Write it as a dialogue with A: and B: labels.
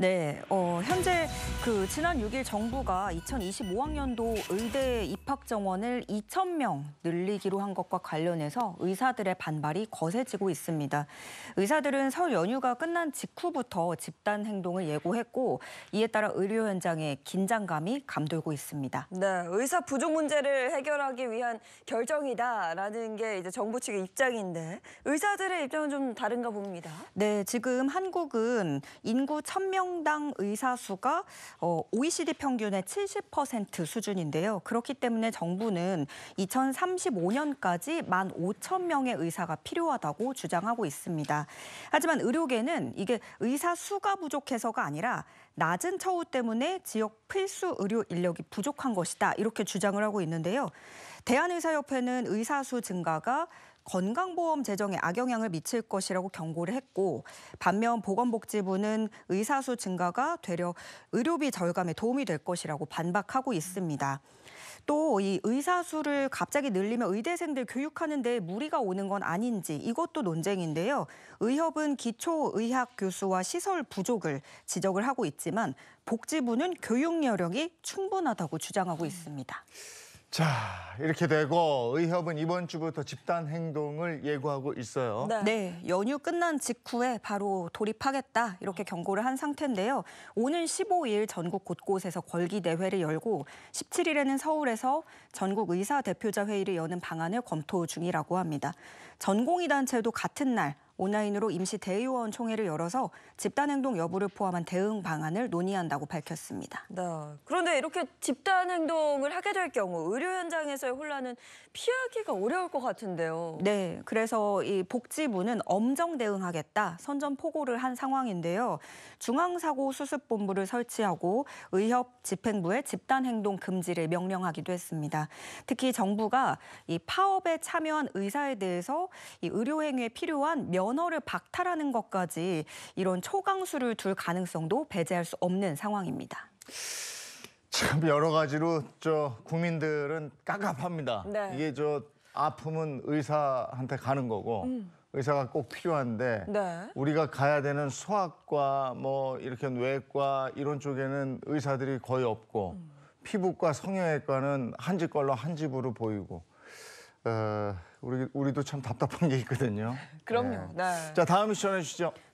A: 네, 어, 현재 그 지난 6일 정부가 2025학년도 의대 입학 정원을 2천명 늘리기로 한 것과 관련해서 의사들의 반발이 거세지고 있습니다. 의사들은 설 연휴가 끝난 직후부터 집단 행동을 예고했고 이에 따라 의료 현장의 긴장감이 감돌고 있습니다.
B: 네, 의사 부족 문제를 해결하기 위한 결정이다라는 게 이제 정부 측의 입장인데 의사들의 입장은 좀 다른가 봅니다.
A: 네, 지금 한국은 인구 1 0명 명당 의사 수가 OECD 어, 평균의 70% 수준인데요. 그렇기 때문에 정부는 2035년까지 1만 5천 명의 의사가 필요하다고 주장하고 있습니다. 하지만 의료계는 이게 의사 수가 부족해서가 아니라 낮은 처우 때문에 지역 필수 의료 인력이 부족한 것이다 이렇게 주장을 하고 있는데요. 대한의사협회는 의사 수 증가가 건강보험 재정에 악영향을 미칠 것이라고 경고를 했고 반면 보건복지부는 의사수 증가가 되려 의료비 절감에 도움이 될 것이라고 반박하고 있습니다. 또 이 의사수를 갑자기 늘리면 의대생들 교육하는 데 무리가 오는 건 아닌지 이것도 논쟁인데요. 의협은 기초의학 교수와 시설 부족을 지적을 하고 있지만 복지부는 교육 여력이 충분하다고 주장하고 있습니다.
C: 자, 이렇게 되고 의협은 이번 주부터 집단 행동을 예고하고 있어요. 네.
A: 네, 연휴 끝난 직후에 바로 돌입하겠다 이렇게 경고를 한 상태인데요. 오늘 15일 전국 곳곳에서 권기 대회를 열고 17일에는 서울에서 전국 의사 대표자 회의를 여는 방안을 검토 중이라고 합니다. 전공의 단체도 같은 날 온라인으로 임시 대의원 총회를 열어서 집단행동 여부를 포함한 대응 방안을 논의한다고 밝혔습니다. 네.
B: 그런데 이렇게 집단행동을 하게 될 경우 의료 현장에서의 혼란은 피하기가 어려울 것 같은데요.
A: 네. 그래서 이 복지부는 엄정 대응하겠다 선전포고를 한 상황인데요. 중앙사고수습본부를 설치하고 의협 집행부에 집단행동 금지를 명령하기도 했습니다. 특히 정부가 이 파업에 참여한 의사에 대해서 이 의료행위에 필요한 명 면허를 박탈하는 것까지 이런 초강수를 둘 가능성도 배제할 수 없는 상황입니다.
C: 참 여러 가지로 저 국민들은 깝깝합니다. 네. 이게 저 아픔은 의사한테 가는 거고 음. 의사가 꼭 필요한데 네. 우리가 가야 되는 소아과 뭐 이렇게 뇌과 이런 쪽에는 의사들이 거의 없고 음. 피부과 성형외과는 한 집 걸로 한 집으로 보이고 어, 우리, 우리도 참 답답한 게 있거든요. 그럼요. 네. 네. 자, 다음 시션 해주시죠.